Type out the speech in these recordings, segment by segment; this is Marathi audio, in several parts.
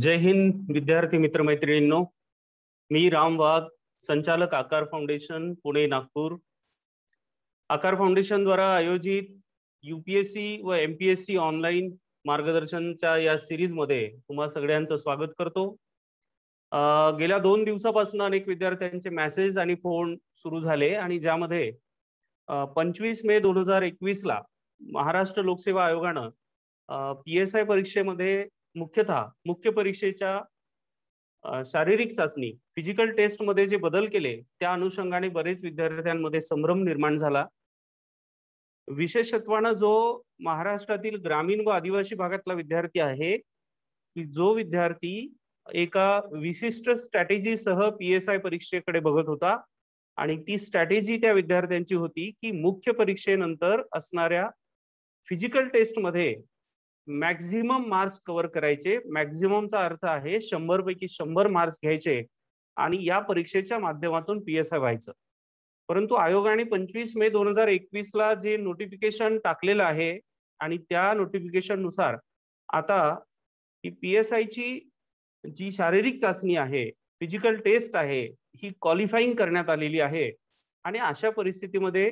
जय हिंद विद्यार्थी मित्रमैत्रिणींनो मी राम वाघ संचालक आकार फाउंडेशन पुणे नागपूर आकार फाउंडेशन द्वारा आयोजित यूपीएससी व एमपीएससी ऑनलाइन ऑनलाईन मार्गदर्शनच्या या मध्ये तुम्हा सगळ्यांचं स्वागत करतो गेल्या दोन दिवसापासून अनेक विद्यार्थ्यांचे मेसेज आणि फोन सुरू झाले आणि ज्यामध्ये पंचवीस मे दोन हजार एकवीसला महाराष्ट्र लोकसेवा आयोगानं पी एस आय परीक्षेमध्ये मुख्यतः मुख्य परीक्षेच्या शारीरिक चाचणी फिजिकल टेस्टमध्ये जे बदल केले त्या अनुषंगाने बरेच विद्यार्थ्यांमध्ये संभ्रम निर्माण झाला विशेषत्वानं जो महाराष्ट्रातील ग्रामीण व आदिवासी भागातला विद्यार्थी आहे की जो विद्यार्थी एका विशिष्ट स्ट्रॅटेजीसह पी एस आय परीक्षेकडे बघत होता आणि ती स्ट्रॅटेजी त्या विद्यार्थ्यांची होती की मुख्य परीक्षेनंतर असणाऱ्या फिजिकल टेस्टमध्ये मॅक्झिमम मार्क्स कव्हर करायचे मॅक्झिममचा अर्थ आहे शंभर पैकी शंभर मार्क्स घ्यायचे आणि या परीक्षेच्या माध्यमातून पी एस आय व्हायचं परंतु आयोगाने पंचवीस मे दोन हजार एकवीस ला जे नोटिफिकेशन टाकलेलं आहे आणि त्या नोटिफिकेशन नुसार आता ही पी एस आयची जी शारीरिक चाचणी आहे फिजिकल टेस्ट आहे ही क्वालिफाईंग करण्यात आलेली आहे आणि अशा परिस्थितीमध्ये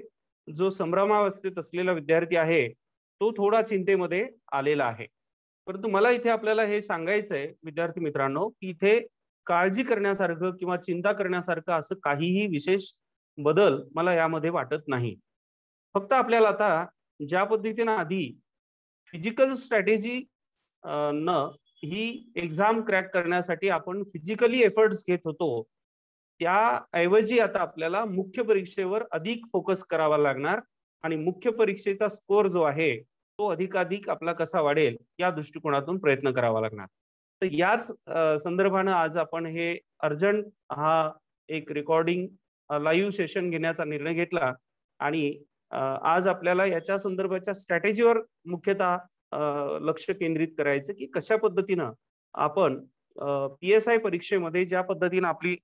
जो संभ्रमावस्थेत असलेला विद्यार्थी आहे तो थोडा चिंतेमध्ये आलेला आहे परंतु मला इथे आपल्याला हे सांगायचंय विद्यार्थी मित्रांनो की इथे काळजी करण्यासारखं किंवा चिंता करण्यासारखं असं काहीही विशेष बदल मला यामध्ये वाटत नाही फक्त आपल्याला आता ज्या पद्धतीनं आधी फिजिकल स्ट्रॅटेजी न ही एक्झाम क्रॅक करण्यासाठी आपण फिजिकली एफर्ट्स घेत होतो त्याऐवजी आता आपल्याला मुख्य परीक्षेवर अधिक फोकस करावा लागणार आणि मुख्य परीक्षेचा स्कोर जो आहे तो अधिकाधिक आपला कसा वाढेल या दृष्टिकोनातून प्रयत्न करावा लागणार तर याच संदर्भानं आज आपण हे अर्जंट हा एक रेकॉर्डिंग लाईव्ह सेशन घेण्याचा निर्णय घेतला आणि आज आपल्याला याच्या संदर्भाच्या स्ट्रॅटेजीवर मुख्यतः लक्ष केंद्रित करायचं की कशा पद्धतीनं आपण पी एस आय परीक्षेमध्ये ज्या पद्धतीनं आपली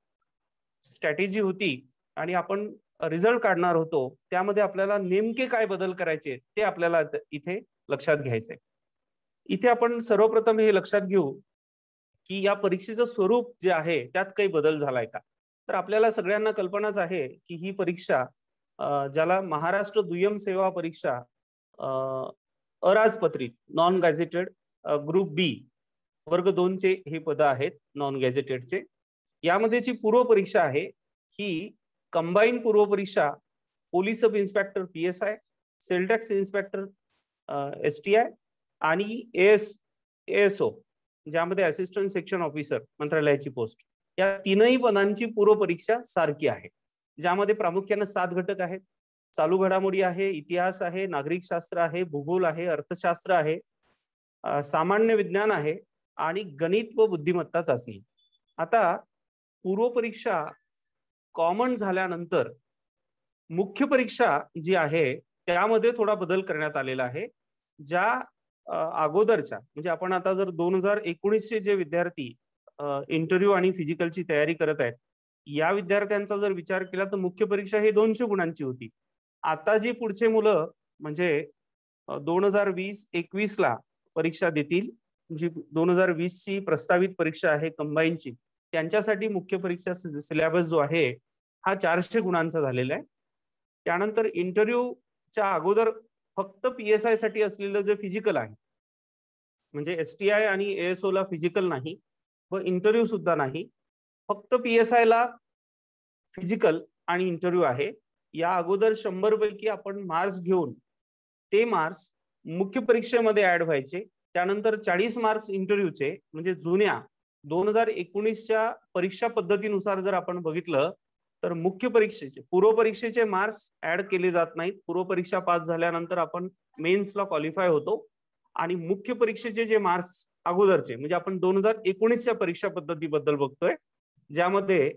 स्ट्रॅटेजी होती आणि आपण रिझल्ट काढणार होतो त्यामध्ये आपल्याला नेमके काय बदल करायचे ते आपल्याला इथे लक्षात घ्यायचंय इथे आपण सर्वप्रथम हे लक्षात घेऊ की या परीक्षेचं स्वरूप जे आहे त्यात काही बदल झालाय का तर आपल्याला सगळ्यांना कल्पनाच आहे की ही परीक्षा ज्याला महाराष्ट्र दुय्यम सेवा परीक्षा अराजपत्रित नॉन गॅझेटेड ग्रुप बी वर्ग चे हे पद आहेत नॉन गॅझेटेडचे यामध्ये जी पूर्व परीक्षा आहे ही कंबाईन पूर्व परीक्षा police sub inspector P S I sales tax inspector S T I आणि एस एस ओ ज्यामध्ये असिस्टंट सेक्शन ऑफिसर मंत्रालयाची पोस्ट या तीनही पदांची परीक्षा सारखी आहे ज्यामध्ये प्रामुख्यानं सात घटक आहेत चालू घडामोडी आहे इतिहास आहे नागरिक शास्त्र आहे भूगोल आहे अर्थशास्त्र आहे सामान्य विज्ञान आहे आणि गणित व बुद्धिमत्ता चाचणी आता पूर्व परीक्षा कॉमन झाल्यानंतर मुख्य परीक्षा जी आहे त्यामध्ये थोडा बदल करण्यात आलेला आहे ज्या अगोदरच्या म्हणजे आपण आता जर दोन हजार एकोणीसचे जे विद्यार्थी इंटरव्ह्यू आणि फिजिकलची तयारी करत आहेत या विद्यार्थ्यांचा जर विचार केला तर मुख्य परीक्षा ही दोनशे गुणांची होती आता जी पुढचे मुलं म्हणजे दोन हजार वीस एकवीसला परीक्षा देतील जी दोन हजार वीसची ची प्रस्तावित परीक्षा आहे कंबाईनची त्यांच्यासाठी मुख्य परीक्षा सिलेबस जो आहे हा चारशे गुणांचा झालेला आहे त्यानंतर इंटरव्ह्यूच्या अगोदर फक्त पी एस आय साठी असलेलं जे फिजिकल आहे म्हणजे एस टी आय आणि एएसओ ला फिजिकल नाही व इंटरव्ह्यू सुद्धा नाही फक्त पी एस आय ला फिजिकल आणि इंटरव्ह्यू आहे या अगोदर शंभर पैकी आपण मार्क्स घेऊन ते मार्क्स मुख्य परीक्षेमध्ये ऍड व्हायचे त्यानंतर चाळीस मार्क्स इंटरव्ह्यूचे म्हणजे जुन्या दोन हजार एकोणीसच्या परीक्षा पद्धतीनुसार जर आपण बघितलं तर मुख्य परीक्षेचे पूर्व परीक्षेचे मार्क्स ऍड केले जात नाहीत पूर्व परीक्षा पास झाल्यानंतर आपण मेन्सला क्वालिफाय होतो आणि मुख्य परीक्षेचे जे मार्क्स अगोदरचे म्हणजे आपण दोन हजार एकोणीसच्या परीक्षा पद्धतीबद्दल बघतोय ज्यामध्ये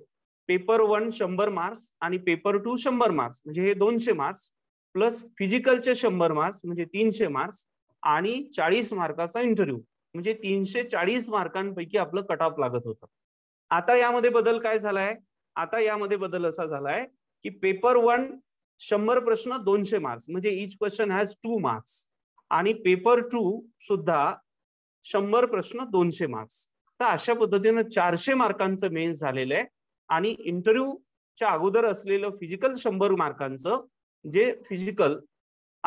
पेपर वन शंभर मार्क्स आणि पेपर टू शंभर मार्क्स म्हणजे हे दोनशे मार्क्स प्लस फिजिकलचे शंभर मार्क्स म्हणजे तीनशे मार्क्स आणि चाळीस मार्काचा इंटरव्ह्यू म्हणजे तीनशे चाळीस मार्कांपैकी आपलं कट ऑफ लागत होतं आता यामध्ये बदल काय झालाय आता यामध्ये बदल असा झालाय की पेपर वन शंभर प्रश्न दोनशे मार्क्स म्हणजे each question has two marks आणि पेपर टू सुद्धा शंभर प्रश्न दोनशे मार्क्स तर अशा पद्धतीनं चारशे मार्कांचं मेन्स झालेलं आहे आणि इंटरव्ह्यूच्या अगोदर असलेलं फिजिकल शंभर मार्कांचं जे फिजिकल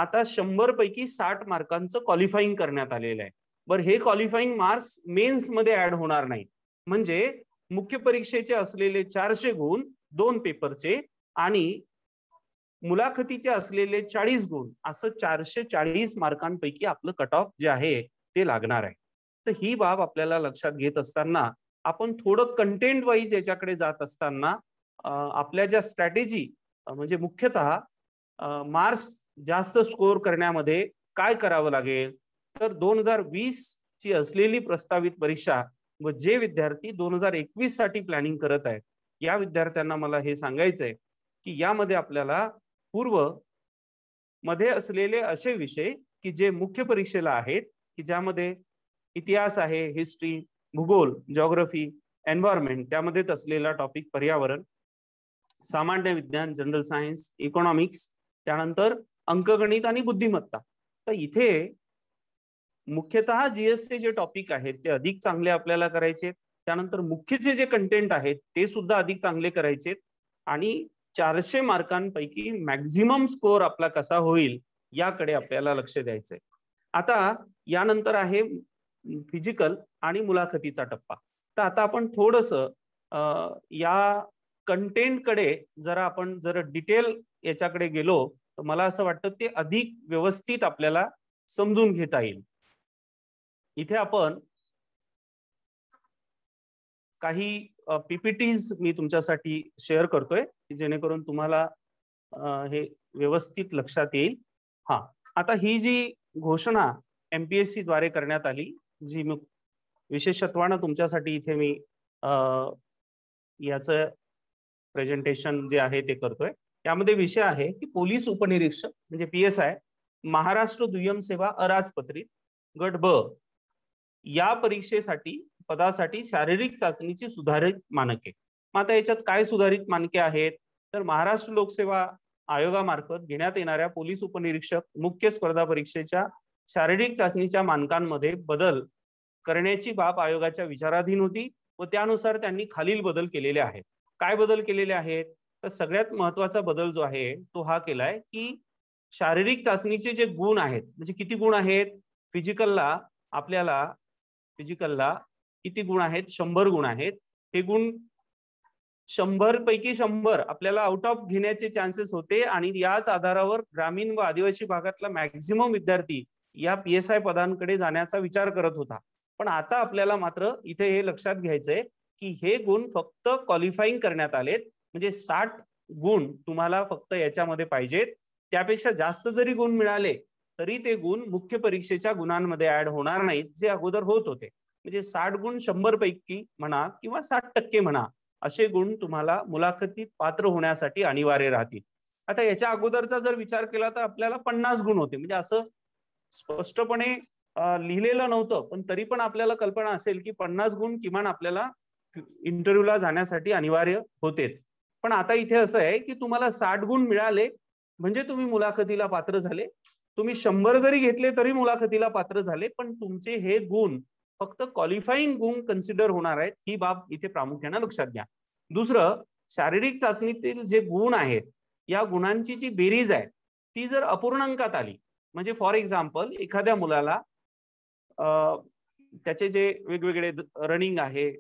आता शंभर पैकी साठ मार्कांचं क्वालिफाईंग करण्यात आलेलं आहे बर हे क्वालिफाईंग मार्क्स मेन्स मध्ये ऍड होणार नाही म्हणजे मुख्य परीक्षेचे असलेले चारशे गुण दोन पेपरचे आणि मुलाखतीचे असलेले चाळीस गुण असं चारशे चाळीस मार्कांपैकी आपलं कट ऑफ जे आहे ते लागणार आहे तर ही बाब आपल्याला लक्षात घेत असताना आपण थोडं कंटेंट वाईज याच्याकडे जात असताना आपल्या ज्या स्ट्रॅटेजी म्हणजे मुख्यतः मार्क्स जास्त स्कोअर करण्यामध्ये काय करावं लागेल तर दोन हजार वीस ची असलेली प्रस्तावित परीक्षा व जे विद्यार्थी दोन हजार एकवीस साठी प्लॅनिंग करत आहेत या विद्यार्थ्यांना मला हे सांगायचंय की यामध्ये आपल्याला पूर्व मध्ये असलेले असे विषय की जे मुख्य परीक्षेला आहेत की ज्यामध्ये इतिहास आहे हिस्ट्री भूगोल जॉग्रफी एन्व्हायरमेंट त्यामध्येच असलेला टॉपिक पर्यावरण सामान्य विज्ञान जनरल सायन्स इकॉनॉमिक्स त्यानंतर अंकगणित आणि बुद्धिमत्ता तर इथे मुख्यतः जीएसचे जे टॉपिक आहेत ते अधिक चांगले आपल्याला करायचे त्यानंतर मुख्यचे जे कंटेंट आहेत ते सुद्धा अधिक चांगले करायचे आणि चारशे मार्कांपैकी मॅक्झिमम स्कोअर आपला कसा होईल याकडे आपल्याला लक्ष द्यायचंय आता यानंतर आहे फिजिकल आणि मुलाखतीचा टप्पा तर आता आपण थोडस या कंटेंटकडे जरा आपण जर डिटेल याच्याकडे गेलो तर मला असं वाटतं ते अधिक व्यवस्थित आपल्याला समजून घेता येईल इथे आपण काही पीपीटीज मी तुमच्यासाठी शेअर करतोय जेणेकरून तुम्हाला हे व्यवस्थित लक्षात येईल हा आता ही जी घोषणा एमपीएससी द्वारे करण्यात आली जी मी विशेषत्वानं तुमच्यासाठी इथे मी याचं प्रेझेंटेशन जे आहे ते करतोय यामध्ये विषय आहे की पोलीस उपनिरीक्षक म्हणजे पी एस आय महाराष्ट्र दुय्यम सेवा अराजपत्रित गट ब या परीक्षेसाठी पदासाठी शारीरिक चाचणीची सुधारित मानके मग आता याच्यात काय सुधारित मानके आहेत तर महाराष्ट्र लोकसेवा आयोगामार्फत घेण्यात येणाऱ्या पोलीस उपनिरीक्षक मुख्य स्पर्धा परीक्षेच्या शारीरिक चाचणीच्या मानकांमध्ये बदल करण्याची बाब आयोगाच्या विचाराधीन होती व त्यानुसार त्यांनी खालील बदल केलेले आहेत काय बदल केलेले आहेत तर सगळ्यात महत्वाचा बदल जो आहे तो हा केलाय की शारीरिक चाचणीचे जे गुण आहेत म्हणजे किती गुण आहेत फिजिकलला आपल्याला फिजिकलला किती गुण आहेत शंभर गुण आहेत हे गुण शंभर पैकी शंभर आपल्याला आउट ऑफ घेण्याचे चान्सेस होते आणि याच आधारावर ग्रामीण व आदिवासी भागातला मॅक्झिमम विद्यार्थी या पी एस आय पदांकडे जाण्याचा विचार करत होता पण आता आपल्याला मात्र इथे हे लक्षात घ्यायचंय की हे गुण फक्त क्वालिफाईंग करण्यात आलेत म्हणजे साठ गुण तुम्हाला फक्त याच्यामध्ये पाहिजेत त्यापेक्षा जास्त जरी गुण मिळाले तरी ते गुण मुख्य परीक्षेच्या गुणांमध्ये ऍड होणार नाहीत जे अगोदर होत होते म्हणजे साठ गुण शंभर पैकी म्हणा किंवा साठ टक्के म्हणा असे गुण तुम्हाला मुलाखतीत पात्र होण्यासाठी अनिवार्य राहतील आता याच्या अगोदरचा जर विचार केला तर आपल्याला पन्नास गुण होते म्हणजे असं स्पष्टपणे लिहिलेलं नव्हतं पण तरी पण आपल्याला कल्पना असेल की पन्नास गुण किमान आपल्याला इंटरव्ह्यूला जाण्यासाठी अनिवार्य होतेच पण आता इथे असं आहे की तुम्हाला साठ गुण मिळाले म्हणजे तुम्ही मुलाखतीला पात्र झाले तुम्ही शंभर जरी घेतले तरी मुलाखतीला पात्र झाले पण तुमचे हे गुण फक्त क्वालिफाईंग गुण कन्सिडर होणार आहेत ही बाब इथे प्रामुख्याने लक्षात घ्या दुसरं शारीरिक चाचणीतील जे गुण आहेत या गुणांची जी बेरीज आहे ती जर अपूर्णांकात आली म्हणजे फॉर एक्झाम्पल एखाद्या मुलाला त्याचे जे वेगवेगळे रनिंग आहे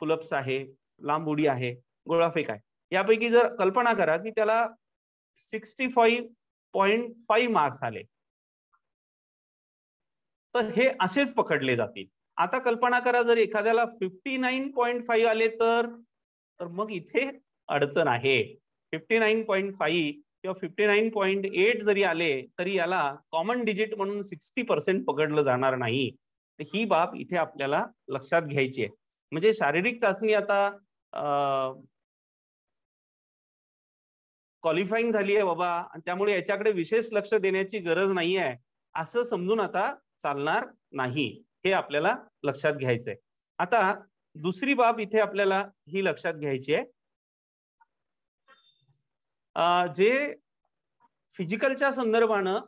पुलप्स आहे लांब उडी आहे गोळाफेक आहे यापैकी जर कल्पना करा की त्याला sixty five point five marks आले तर हे असेच पकडले जातील आता कल्पना करा जर एखाद्याला फिफ्टी नाईन पॉईंट फाईव्ह आले तर तर मग इथे अडचण आहे फिफ्टी नाईन पॉईंट फाईव्ह किंवा फिफ्टी नाईन पॉईंट एट जरी आले तरी याला कॉमन डिजिट म्हणून सिक्स्टी पर्सेंट पकडलं जाणार नाही तर ही बाब इथे आपल्याला लक्षात घ्यायची आहे म्हणजे शारीरिक चाचणी आता क्वालिफाईंग झाली आहे बाबा आणि त्यामुळे याच्याकडे विशेष लक्ष देण्याची गरज नाही आहे असं समजून आता चालणार नाही हे आपल्याला लक्षात घ्यायचंय आता दुसरी बाब इथे आपल्याला ही लक्षात घ्यायची आहे जे फिजिकलच्या संदर्भानं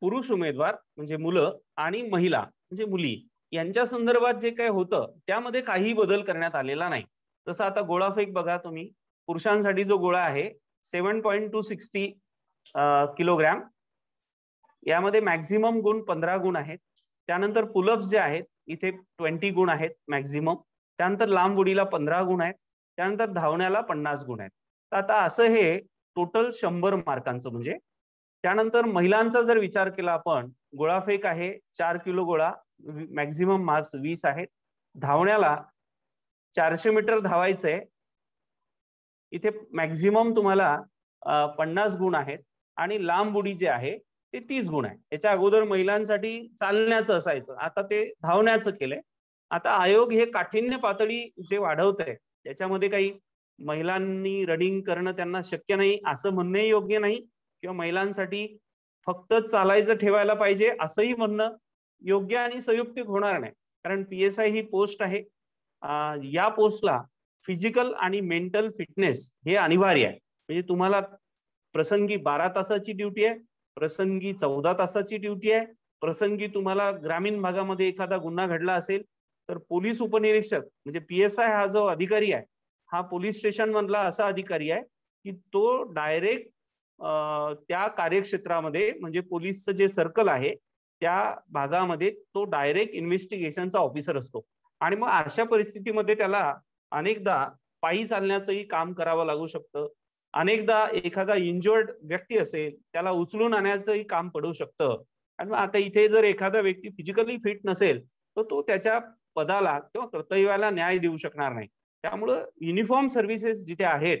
पुरुष उमेदवार म्हणजे मुलं आणि महिला म्हणजे मुली यांच्या संदर्भात जे काही होतं त्यामध्ये काही बदल करण्यात आलेला नाही जसं आता गोळा फेक बघा तुम्ही पुरुषांसाठी जो गोळा आहे seven point two sixty kilogram यामध्ये मॅक्झिमम गुण पंधरा गुण आहेत त्यानंतर पुलअप्स जे आहेत इथे ट्वेंटी गुण आहेत मॅक्झिमम त्यानंतर लांब उडीला पंधरा गुण आहेत त्यानंतर धावण्याला पन्नास गुण आहेत तर आता असं हे टोटल शंभर मार्कांचं म्हणजे त्यानंतर महिलांचा जर विचार केला आपण गोळाफेक आहे चार किलो गोळा मॅक्झिमम मार्क्स वीस आहेत धावण्याला चारशे मीटर धावायचंय इथे मॅक्झिमम तुम्हाला पन्नास गुण आहेत आणि लांब उडी जे आहे ते तीस गुण आहे याच्या अगोदर महिलांसाठी चालण्याचं असायचं आता ते धावण्याचं केलंय आता आयोग हे काठीण्य पातळी जे वाढवत आहे त्याच्यामध्ये काही महिलांनी रनिंग करणं त्यांना शक्य नाही असं म्हणणे योग्य नाही किंवा महिलांसाठी फक्त चालायचं ठेवायला पाहिजे असंही म्हणणं योग्य आणि संयुक्तिक होणार नाही कारण पी एस आय ही पोस्ट आहे या पोस्टला फिजिकल आणि मेंटल फिटनेस हे अनिवार्य आहे म्हणजे तुम्हाला प्रसंगी बारा तासाची ड्युटी आहे प्रसंगी चौदा तासाची ड्युटी आहे प्रसंगी तुम्हाला ग्रामीण भागामध्ये एखादा गुन्हा घडला असेल तर पोलीस उपनिरीक्षक म्हणजे पी एस आय हा जो अधिकारी आहे हा पोलीस स्टेशन मधला असा अधिकारी आहे की तो डायरेक्ट त्या कार्यक्षेत्रामध्ये म्हणजे पोलीसचं जे सर्कल आहे त्या भागामध्ये तो डायरेक्ट इन्व्हेस्टिगेशनचा ऑफिसर असतो आणि मग अशा परिस्थितीमध्ये त्याला अनेकदा पायी चालण्याचंही काम करावं लागू शकतं अनेकदा एखादा इंजर्ड व्यक्ती असेल त्याला उचलून आणायचंही काम पडू शकतं आणि आता इथे जर एखादा व्यक्ती फिजिकली फिट नसेल तर तो त्याच्या पदाला किंवा कर्तव्याला न्याय देऊ शकणार नाही त्यामुळं युनिफॉर्म सर्व्हिसेस जिथे आहेत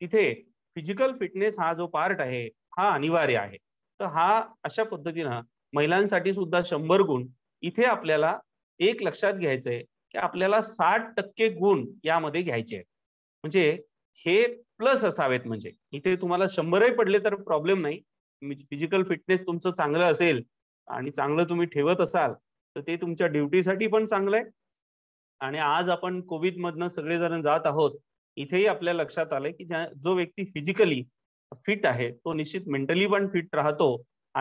तिथे फिजिकल फिटनेस हा जो पार्ट आहे हा अनिवार्य आहे तर हा अशा पद्धतीनं महिलांसाठी सुद्धा शंभर गुण इथे आपल्याला एक लक्षात घ्यायचंय की आपल्याला साठ टक्के गुण यामध्ये घ्यायचे म्हणजे हे प्लस असावेत म्हणजे इथे तुम्हाला शंभरही पडले तर प्रॉब्लेम नाही फिजिकल फिटनेस तुमचं चांगलं असेल आणि चांगलं तुम्ही ठेवत असाल तर ते तुमच्या ड्युटीसाठी पण चांगलं आहे आणि आज आपण कोविडमधनं सगळेजण जात आहोत इथेही आपल्या लक्षात आलंय की जो व्यक्ती फिजिकली फिट आहे तो निश्चित मेंटली पण फिट राहतो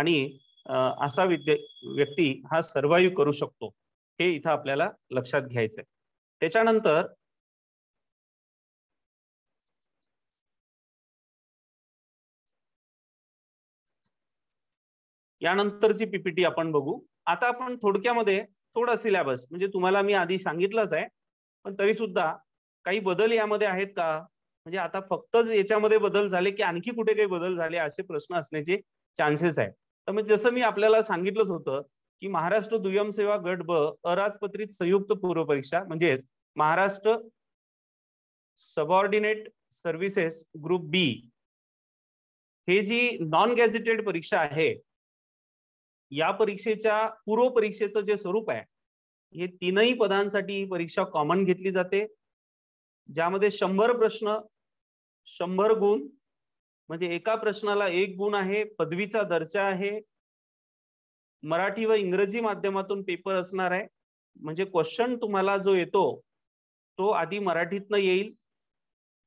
आणि असा व्यक्ती हा सर्वाईव्ह करू शकतो हे इथं आपल्याला लक्षात घ्यायचंय त्याच्यानंतर यानंतरची पीपीटी आपण बघू आता आपण थोडक्यामध्ये थोडा सिलेबस म्हणजे तुम्हाला मी आधी सांगितलंच आहे पण तरी सुद्धा काही बदल यामध्ये आहेत का म्हणजे आता फक्तच याच्यामध्ये बदल झाले की आणखी कुठे काही बदल झाले असे प्रश्न असण्याचे चान्सेस आहे तर मग जसं मी आपल्याला सांगितलंच होतं की महाराष्ट्र दुय्यम सेवा गट ब अराजपत्रित संयुक्त पूर्व परीक्षा म्हणजेच Maharashtra subordinate services group B हे जी नॉन गॅजेटेड परीक्षा आहे या परीक्षेच्या पूर्व परीक्षेचं जे स्वरूप आहे हे तीनही पदांसाठी ही परीक्षा कॉमन घेतली जाते ज्यामध्ये शंभर प्रश्न शंभर गुण म्हणजे एका प्रश्नाला एक गुण आहे पदवीचा दर्जा आहे मराठी व इंग्रजी माध्यमातून पेपर असणार आहे म्हणजे क्वेश्चन तुम्हाला जो येतो तो आधी मराठीतनं येईल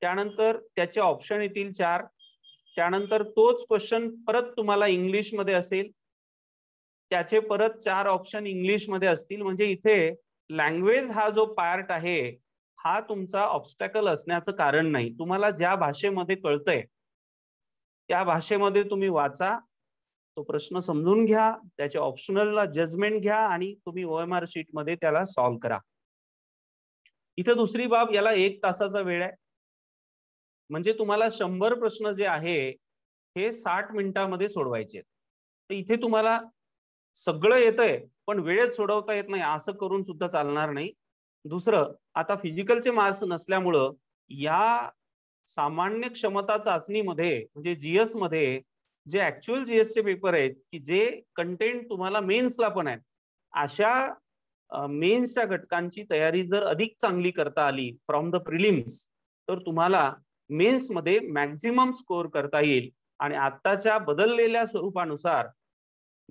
त्यानंतर त्याचे ऑप्शन येतील चार त्यानंतर तोच क्वेश्चन परत तुम्हाला इंग्लिशमध्ये असेल त्याचे परत चार ऑप्शन इंग्लिश मध्ये असतील म्हणजे इथे लँग्वेज हा जो पार्ट आहे हा तुमचा ऑब्स्टॅकल असण्याचं कारण नाही तुम्हाला ज्या भाषेमध्ये कळतंय त्या भाषेमध्ये तुम्ही वाचा तो प्रश्न समजून घ्या त्याचे ऑप्शनलला जजमेंट घ्या आणि तुम्ही ओ एम आर शीटमध्ये त्याला सॉल्व्ह करा इथे दुसरी बाब याला एक तासाचा वेळ आहे म्हणजे तुम्हाला शंभर प्रश्न जे आहे हे साठ मिनिटांमध्ये सोडवायचे तर इथे तुम्हाला सगळं येतंय पण वेळेत सोडवता येत नाही असं करून सुद्धा चालणार नाही दुसरं आता फिजिकलचे मार्क्स नसल्यामुळं या सामान्य क्षमता चाचणीमध्ये म्हणजे जीएस मध्ये जे ऍक्च्युअल जीएसचे पेपर आहेत की जे कंटेंट तुम्हाला मेन्सला पण आहेत अशा मेन्सच्या घटकांची तयारी जर अधिक चांगली करता आली फ्रॉम द प्रिलिम्स तर तुम्हाला मेन्समध्ये मॅक्झिमम स्कोअर करता येईल आणि आत्ताच्या बदललेल्या स्वरूपानुसार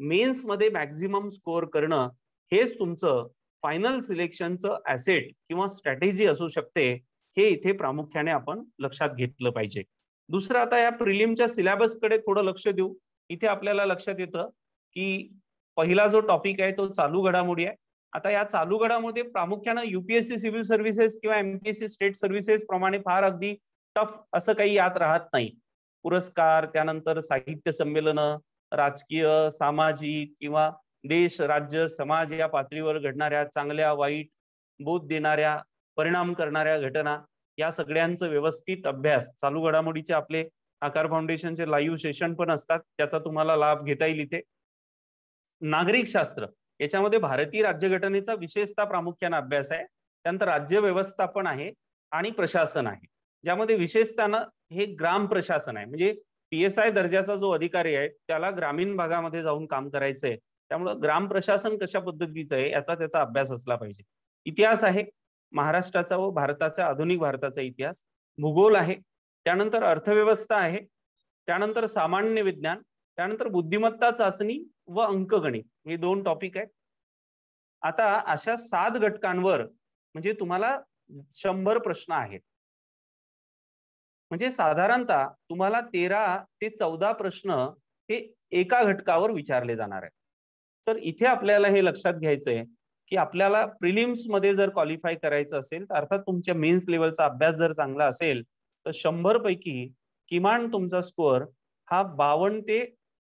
मेन्स मध्ये मॅक्झिमम स्कोअर करणं हेच तुमचं फायनल सिलेक्शनचं ऍसेट किंवा स्ट्रॅटेजी असू शकते हे इथे प्रामुख्याने आपण लक्षात घेतलं पाहिजे दुसरं आता या प्रिलिमच्या सिलेबसकडे थोडं लक्ष देऊ इथे आपल्याला लक्षात येतं की पहिला जो टॉपिक आहे तो चालू घडामोडी आहे आता या चालू घडामोडी प्रामुख्यानं युपीएससी सिव्हिल सर्व्हिसेस किंवा एमपीएससी स्टेट सर्व्हिसेस प्रमाणे फार अगदी टफ असं काही यात राहत नाही पुरस्कार त्यानंतर साहित्य संमेलनं राजकीय सामाजिक किंवा देश राज्य समाज या पातळीवर घडणाऱ्या चांगल्या वाईट बोध देणाऱ्या परिणाम करणाऱ्या घटना या सगळ्यांचं व्यवस्थित अभ्यास चालू घडामोडीचे आपले आकार फाउंडेशनचे लाईव्ह सेशन पण असतात त्याचा तुम्हाला लाभ घेता येईल इथे नागरिक शास्त्र याच्यामध्ये भारतीय राज्यघटनेचा विशेषतः प्रामुख्याने अभ्यास आहे त्यानंतर राज्य व्यवस्थापन आहे आणि प्रशासन आहे ज्यामध्ये विशेषतः हे ग्राम प्रशासन आहे म्हणजे पीएसआय दर्जाचा जो अधिकारी आहे त्याला ग्रामीण भागामध्ये जाऊन काम करायचं आहे त्यामुळं ग्राम प्रशासन कशा पद्धतीचं आहे याचा त्याचा अभ्यास असला पाहिजे इतिहास आहे महाराष्ट्राचा व भारताचा आधुनिक भारताचा इतिहास भूगोल आहे त्यानंतर अर्थव्यवस्था आहे त्यानंतर सामान्य विज्ञान त्यानंतर बुद्धिमत्ता चाचणी व अंकगणित हे दोन टॉपिक आहेत आता अशा सात घटकांवर म्हणजे तुम्हाला शंभर प्रश्न आहेत म्हणजे साधारणतः तुम्हाला तेरा ते चौदा प्रश्न हे एका घटकावर विचारले जाणार आहेत तर इथे आपल्याला हे लक्षात घ्यायचंय की आपल्याला मध्ये जर क्वालिफाय करायचं असेल तर अर्थात तुमच्या मेन्स लेवलचा अभ्यास जर चांगला असेल तर शंभर पैकी किमान तुमचा स्कोअर हा बावन्न ते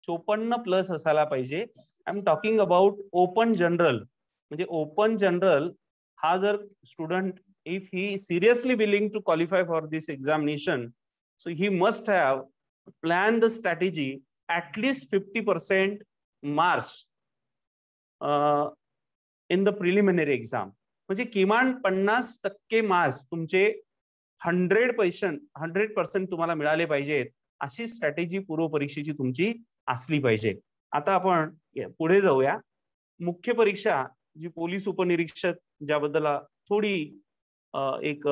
चोपन्न प्लस असायला पाहिजे I am talking about open general म्हणजे ओपन जनरल हा जर student if he seriously willing to qualify for this examination, so he must have planned the strategy at least 50% uh, in the preliminary exam म्हणजे किमान पन्नास टक्के मार्क्स तुमचे हंड्रेड पर्सेंट हंड्रेड पर्सेंट तुम्हाला मिळाले पाहिजेत अशी स्ट्रॅटेजी पूर्व परीक्षेची तुमची असली पाहिजे आता आपण पुढे जाऊया मुख्य परीक्षा जी पोलीस उपनिरीक्षक ज्याबद्दल थोडी एक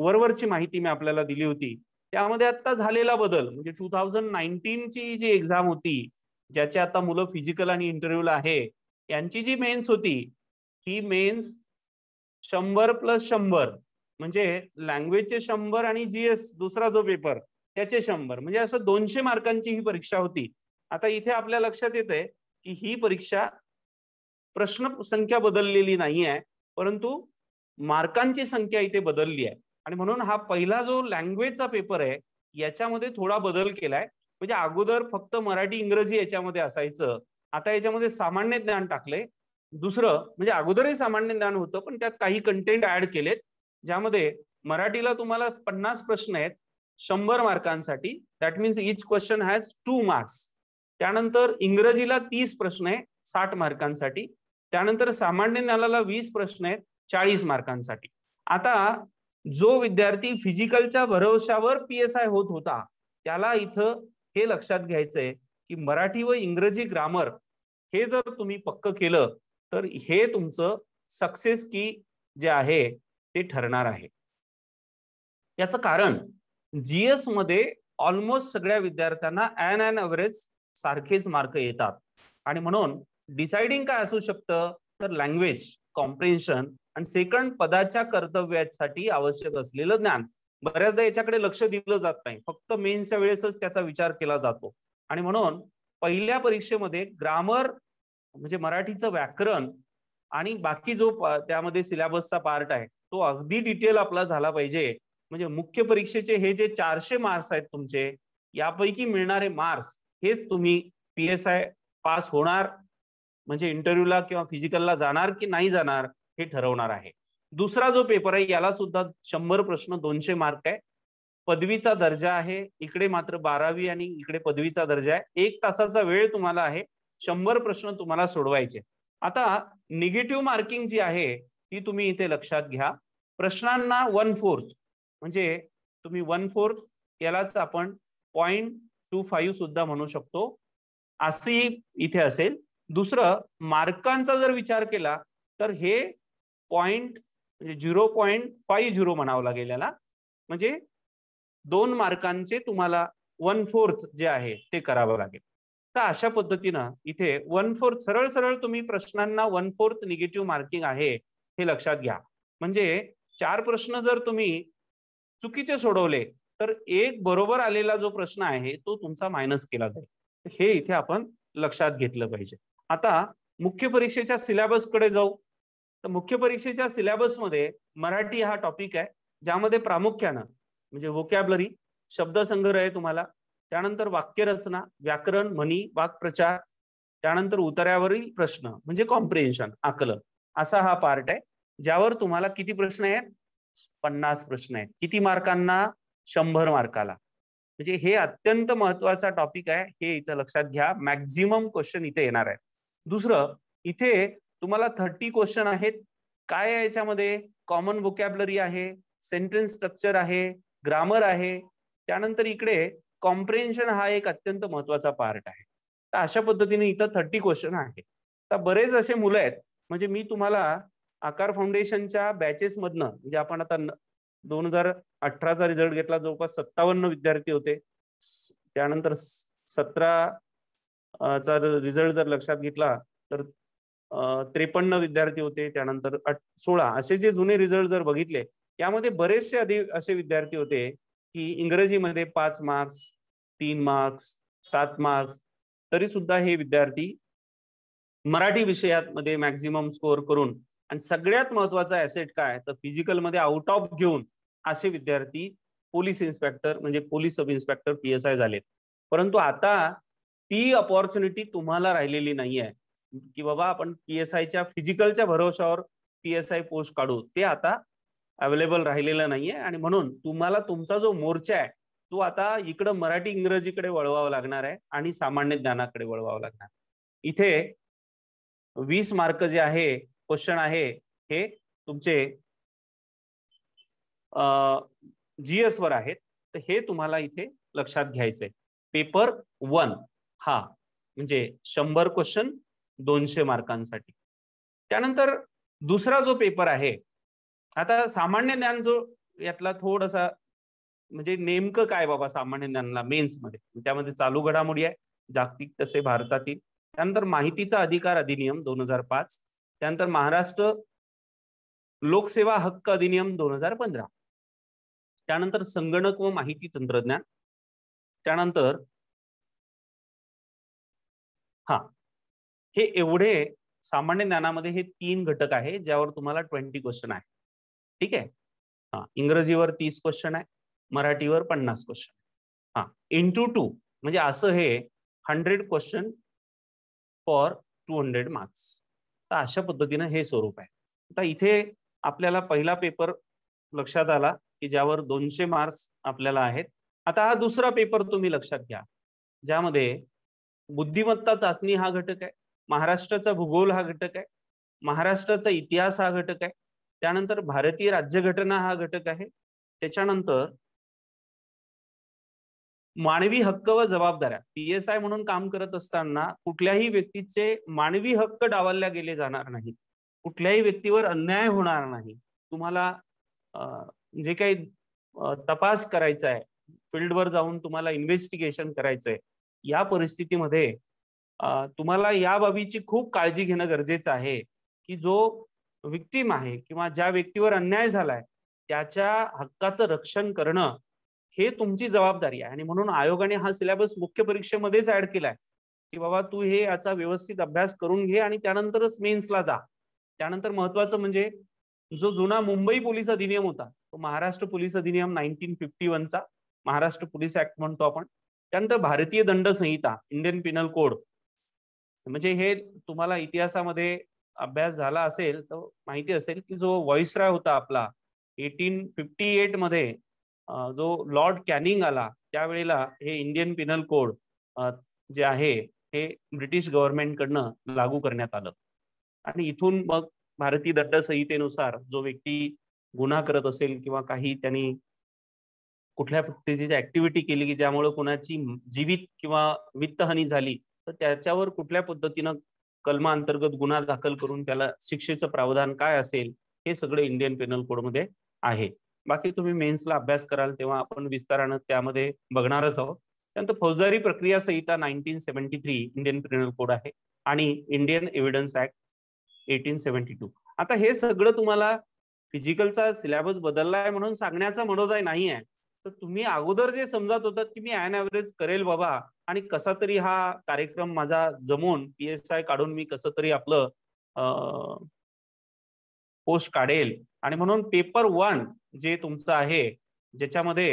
वरवरची माहिती मी आपल्याला दिली होती त्यामध्ये आता झालेला बदल म्हणजे टू थाउजंड नाईन्टीनची जी एक्झाम होती ज्याची आता मुलं फिजिकल आणि इंटरव्ह्यूला आहे यांची जी मेन्स होती ही मेन्स शंभर प्लस शंभर म्हणजे लँग्वेजचे शंभर आणि जीएस दुसरा जो पेपर त्याचे शंभर म्हणजे असं दोनशे मार्कांची ही परीक्षा होती आता इथे आपल्या लक्षात येत की ही परीक्षा प्रश्न संख्या बदललेली नाही आहे परंतु मार्कांची संख्या इथे बदलली आहे आणि म्हणून हा पहिला जो लँग्वेजचा पेपर आहे याच्यामध्ये थोडा बदल केलाय म्हणजे अगोदर फक्त मराठी इंग्रजी याच्यामध्ये असायचं आता याच्यामध्ये सामान्य ज्ञान टाकलंय दुसरं म्हणजे अगोदरही सामान्य ज्ञान होतं पण त्यात काही कंटेंट ऍड केलेत ज्यामध्ये मराठीला तुम्हाला पन्नास प्रश्न आहेत शंभर मार्कांसाठी that means each question has two marks त्यानंतर इंग्रजीला तीस प्रश्न आहे साठ मार्कांसाठी त्यानंतर सामान्य ज्ञानाला वीस प्रश्न आहेत चाळीस मार्कांसाठी आता जो विद्यार्थी फिजिकलच्या भरवशावर पी एस आय होत होता त्याला इथं हे लक्षात घ्यायचंय की मराठी व इंग्रजी ग्रामर हे जर तुम्ही पक्क केलं तर हे तुमचं सक्सेस की जे आहे ते ठरणार आहे याचं कारण जीएस मध्ये ऑलमोस्ट सगळ्या विद्यार्थ्यांना अन अँड अवरेज सारखेच मार्क येतात आणि म्हणून डिसाइडिंग काय असू शकतं तर लँग्वेज कॉम्प्रेन्शन आणि सेकंड पदाच्या कर्तव्यासाठी आवश्यक असलेलं ज्ञान बऱ्याचदा याच्याकडे लक्ष दिलं जात नाही फक्त मेन्सच्या वेळेसच त्याचा विचार केला जातो आणि म्हणून पहिल्या परीक्षेमध्ये ग्रामर म्हणजे मराठीचं व्याकरण आणि बाकी जो त्यामध्ये सिलेबसचा पार्ट आहे तो अगदी डिटेल आपला झाला पाहिजे म्हणजे मुख्य परीक्षेचे हे जे चारशे मार्क्स आहेत तुमचे यापैकी मिळणारे मार्क्स हेच तुम्ही पी एस आय पास होणार म्हणजे इंटरव्ह्यूला किंवा फिजिकलला जाणार की नाही जाणार हे ठरवणार आहे दुसरा जो पेपर आहे याला सुद्धा शंभर प्रश्न दोनशे मार्क आहे पदवीचा दर्जा आहे इकडे मात्र बारावी आणि इकडे पदवीचा दर्जा आहे एक तासाचा वेळ तुम्हाला आहे शंभर प्रश्न तुम्हाला सोडवायचे आता निगेटिव्ह मार्किंग जी आहे ती तुम्ही इथे लक्षात घ्या प्रश्नांना वन फोर्थ म्हणजे तुम्ही वन फोर्थ यालाच आपण पॉईंट टू फाईव्ह सुद्धा म्हणू शकतो अशी इथे असेल दुसरं मार्कांचा जर विचार केला तर हे पॉइंट म्हणजे झिरो पॉईंट फाईव्ह झिरो म्हणावं लागेल याला म्हणजे दोन मार्कांचे तुम्हाला वन फोर्थ जे आहे ते करावं लागेल तर अशा पद्धतीनं इथे वन फोर्थ सरळ सरळ तुम्ही प्रश्नांना वन फोर्थ निगेटिव्ह मार्किंग आहे हे लक्षात घ्या म्हणजे चार प्रश्न जर तुम्ही चुकीचे सोडवले तर एक बरोबर आलेला जो प्रश्न आहे तो तुमचा मायनस केला जाईल हे इथे आपण लक्षात घेतलं पाहिजे आता मुख्य परीक्षेच्या सिलेबसकडे जाऊ तर मुख्य परीक्षेच्या मध्ये मराठी हा टॉपिक आहे ज्यामध्ये प्रामुख्यानं म्हणजे वोकॅबलरी शब्दसंग्रह आहे तुम्हाला त्यानंतर वाक्यरचना व्याकरण म्हणी वाक्प्रचार त्यानंतर उतऱ्यावरील प्रश्न म्हणजे कॉम्प्रिहेन्शन आकलन असा हा पार्ट आहे ज्यावर तुम्हाला किती प्रश्न आहेत पन्नास प्रश्न आहेत किती मार्कांना शंभर मार्काला म्हणजे हे अत्यंत महत्वाचा टॉपिक आहे हे इथं लक्षात घ्या मॅक्झिमम क्वेश्चन इथे येणार आहे दुसरं इथे तुम्हाला थर्टी क्वेश्चन आहेत काय याच्यामध्ये कॉमन वोकॅबलरी आहे सेंटेन्स स्ट्रक्चर आहे ग्रामर आहे त्यानंतर इकडे कॉम्प्रेन्शन हा एक अत्यंत महत्वाचा पार्ट आहे तर अशा पद्धतीने इथं थर्टी क्वेश्चन आहे तर बरेच असे मुलं आहेत म्हणजे मी तुम्हाला आकार फाउंडेशनच्या बॅचेसमधनं म्हणजे आपण आता दोन हजार अठराचा रिझल्ट घेतला जवळपास सत्तावन्न विद्यार्थी होते त्यानंतर सतरा चा रिझल्ट जर लक्षात घेतला तर त्रेपन्न विद्यार्थी होते त्यानंतर सोळा असे जे जुने रिझल्ट जर बघितले यामध्ये बरेचसे आधी असे विद्यार्थी होते की इंग्रजीमध्ये पाच मार्क्स तीन मार्क्स सात मार्क्स तरी सुद्धा हे विद्यार्थी मराठी विषयामध्ये मॅक्झिमम स्कोअर करून आणि सगळ्यात महत्वाचा ऍसेट काय तर फिजिकलमध्ये आउट ऑफ घेऊन असे विद्यार्थी पोलीस इन्स्पेक्टर म्हणजे police sub inspector P S I झाले परंतु आता ती अपॉर्च्युनिटी तुम्हाला राहिलेली नाही आहे की बाबा आपण आयच्या फिजिकलच्या भरोशावर पीएसआय पोस्ट काढू ते आता अवेलेबल राहिलेलं नाहीये आणि म्हणून तुम्हाला तुमचा जो मोर्चा आहे तो आता इकडं मराठी इंग्रजीकडे वळवावा लागणार आहे आणि सामान्य ज्ञानाकडे वळवावं लागणार इथे वीस मार्क जे आहे क्वेश्चन आहे हे तुमचे जीएस वर आहेत तर हे तुम्हाला इथे लक्षात घ्यायचंय पेपर वन हा म्हणजे शंभर क्वेश्चन दोनशे मार्कांसाठी त्यानंतर दुसरा जो पेपर आहे आता सामान्य ज्ञान जो यातला थोडासा म्हणजे नेमकं काय बाबा सामान्य ज्ञानला मध्ये त्यामध्ये चालू घडामोडी आहे जागतिक तसे भारतातील त्यानंतर माहितीचा अधिकार अधिनियम दोन हजार पाच त्यानंतर महाराष्ट्र लोकसेवा हक्क अधिनियम दोन हजार पंधरा त्यानंतर संगणक व माहिती तंत्रज्ञान त्यानंतर हा हे एवढे सामान्य ज्ञानामध्ये हे तीन घटक आहे ज्यावर तुम्हाला ट्वेंटी क्वेश्चन आहे ठीक आहे हा इंग्रजीवर तीस क्वेश्चन आहे मराठीवर पन्नास क्वेश्चन हा इंटू टू म्हणजे असं हे hundred question for two hundred marks तर अशा पद्धतीनं हे स्वरूप आहे आता इथे आपल्याला पहिला पेपर लक्षात आला की ज्यावर दोनशे मार्क्स आपल्याला आहेत आता हा दुसरा पेपर तुम्ही लक्षात घ्या ज्यामध्ये बुद्धिमत्ता चाचणी हा घटक आहे महाराष्ट्राचा भूगोल हा घटक आहे महाराष्ट्राचा इतिहास हा घटक आहे त्यानंतर भारतीय राज्यघटना हा घटक आहे त्याच्यानंतर मानवी हक्क व जबाबदाऱ्या पीएसआय म्हणून काम करत असताना कुठल्याही व्यक्तीचे मानवी हक्क डावलल्या गेले जाणार नाही कुठल्याही व्यक्तीवर अन्याय होणार नाही तुम्हाला जे काही तपास करायचा आहे फील्डवर जाऊन तुम्हाला इन्व्हेस्टिगेशन करायचंय या परिस्थितीमध्ये तुम्हाला या बाबीची खूप काळजी घेणं गरजेचं आहे की जो विक्टीम आहे किंवा ज्या व्यक्तीवर अन्याय झालाय त्याच्या हक्काचं रक्षण करणं हे तुमची जबाबदारी आहे आणि म्हणून आयोगाने हा सिलेबस मुख्य परीक्षेमध्येच ऍड केलाय की बाबा तू हे याचा व्यवस्थित अभ्यास करून घे आणि त्यानंतरच मेन्सला जा त्यानंतर महत्वाचं म्हणजे जो जुना मुंबई पोलीस अधिनियम होता तो महाराष्ट्र पोलीस अधिनियम नाईन्टीन फिफ्टी वनचा महाराष्ट्र पोलीस ऍक्ट म्हणतो आपण त्यानंतर भारतीय दंड संहिता इंडियन पिनल कोड म्हणजे हे तुम्हाला इतिहासामध्ये अभ्यास झाला असेल तर माहिती असेल की जो व्हॉइसराय होता आपला एटीन फिफ्टी एट मध्ये जो लॉर्ड कॅनिंग आला त्यावेळेला हे इंडियन पिनल कोड जे आहे हे ब्रिटिश गव्हर्नमेंटकडनं लागू करण्यात आलं आणि इथून मग भारतीय दंड संहितेनुसार जो व्यक्ती गुन्हा करत असेल किंवा काही त्यांनी कुठल्या पद्धतीची ऍक्टिव्हिटी केली की ज्यामुळे कुणाची जीवित किंवा वित्तहानी झाली तर त्याच्यावर कुठल्या पद्धतीनं अंतर्गत गुन्हा दाखल करून त्याला शिक्षेचं प्रावधान काय असेल हे सगळं इंडियन पेनल कोडमध्ये आहे बाकी तुम्ही मेन्सला अभ्यास कराल तेव्हा आपण विस्तारानं त्यामध्ये बघणारच आहोत त्यानंतर फौजदारी प्रक्रिया संहिता nineteen seventy three Indian penal code आहे आणि Indian evidence act eighteen seventy two आता हे सगळं तुम्हाला फिजिकलचा सिलेबस बदलला आहे म्हणून सांगण्याचा मनोदय नाही आहे तर तुम्ही अगोदर जे समजत होतात की मी ऍन ॲव्हरेज करेल बाबा आणि कसा तरी हा कार्यक्रम माझा जमून पी एस आय काढून मी कसं तरी आपलं पोस्ट काढेल आणि म्हणून पेपर वन जे तुमचं आहे ज्याच्यामध्ये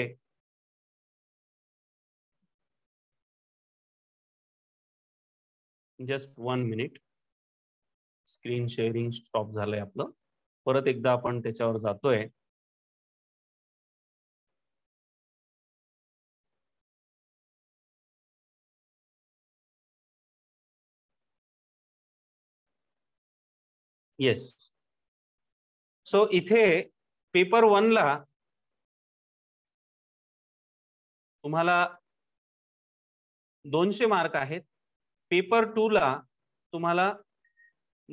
just one minute screen sharing stop झालंय आपलं परत एकदा आपण त्याच्यावर जातोय येस सो इथे पेपर वनला तुम्हाला दोनशे मार्क आहेत पेपर टू ला तुम्हाला